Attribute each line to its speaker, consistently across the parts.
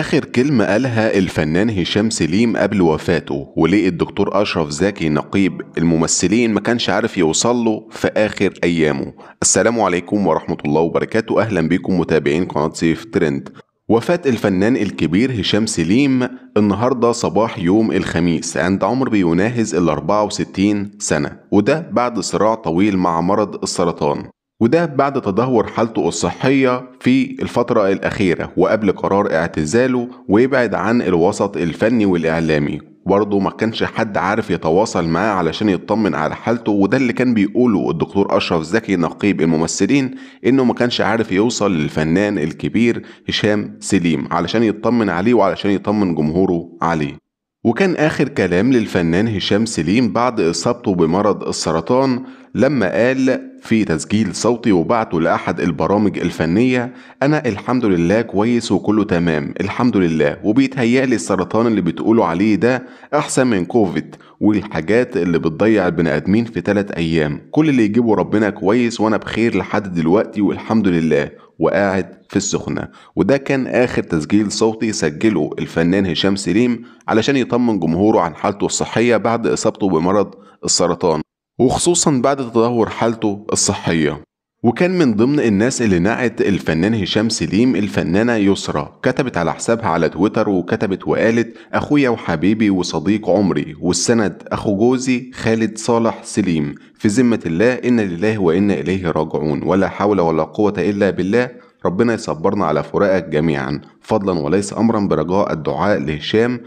Speaker 1: آخر كلمة قالها الفنان هشام سليم قبل وفاته وليه الدكتور أشرف زكي نقيب الممثلين ما كانش عارف يوصل له في آخر أيامه السلام عليكم ورحمة الله وبركاته أهلا بكم متابعين قناة سيف ترند وفاة الفنان الكبير هشام سليم النهاردة صباح يوم الخميس عند عمر بيناهز ال 64 سنة وده بعد صراع طويل مع مرض السرطان وده بعد تدهور حالته الصحية في الفترة الأخيرة وقبل قرار اعتزاله ويبعد عن الوسط الفني والإعلامي برضه ما كانش حد عارف يتواصل معاه علشان يطمن على حالته وده اللي كان بيقوله الدكتور أشرف زكي نقيب الممثلين إنه ما كانش عارف يوصل للفنان الكبير هشام سليم علشان يطمن عليه وعلشان يطمن جمهوره عليه وكان آخر كلام للفنان هشام سليم بعد إصابته بمرض السرطان لما قال في تسجيل صوتي وبعته لأحد البرامج الفنية أنا الحمد لله كويس وكله تمام الحمد لله وبيتهيألي السرطان اللي بتقولوا عليه ده أحسن من كوفيد والحاجات اللي بتضيع البني آدمين في ثلاث أيام كل اللي يجيبه ربنا كويس وأنا بخير لحد دلوقتي والحمد لله وقاعد في السخنة وده كان آخر تسجيل صوتي سجله الفنان هشام سليم علشان يطمن جمهوره عن حالته الصحية بعد إصابته بمرض السرطان وخصوصا بعد تدهور حالته الصحية وكان من ضمن الناس اللي نعت الفنان هشام سليم الفنانة يسرى كتبت على حسابها على تويتر وكتبت وقالت أخويا وحبيبي وصديق عمري والسند أخو جوزي خالد صالح سليم في ذمة الله إن لله وإنا إليه راجعون ولا حول ولا قوة إلا بالله ربنا يصبرنا على فراقك جميعا فضلا وليس أمرا برجاء الدعاء لهشام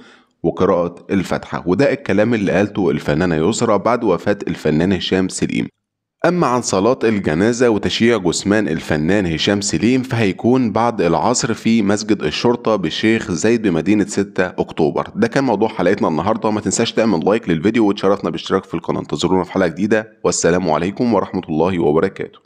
Speaker 1: وقراءة الفاتحة وده الكلام اللي قالته الفنانة يسرى بعد وفاة الفنان هشام سليم أما عن صلاة الجنازة وتشييع جثمان الفنان هشام سليم فهيكون بعد العصر في مسجد الشرطة بالشيخ زايد بمدينة 6 أكتوبر ده كان موضوع حلقتنا النهاردة وما تنساش تعمل لايك للفيديو وتشرفنا باشتراك في القناة انتظرونا في حلقة جديدة والسلام عليكم ورحمة الله وبركاته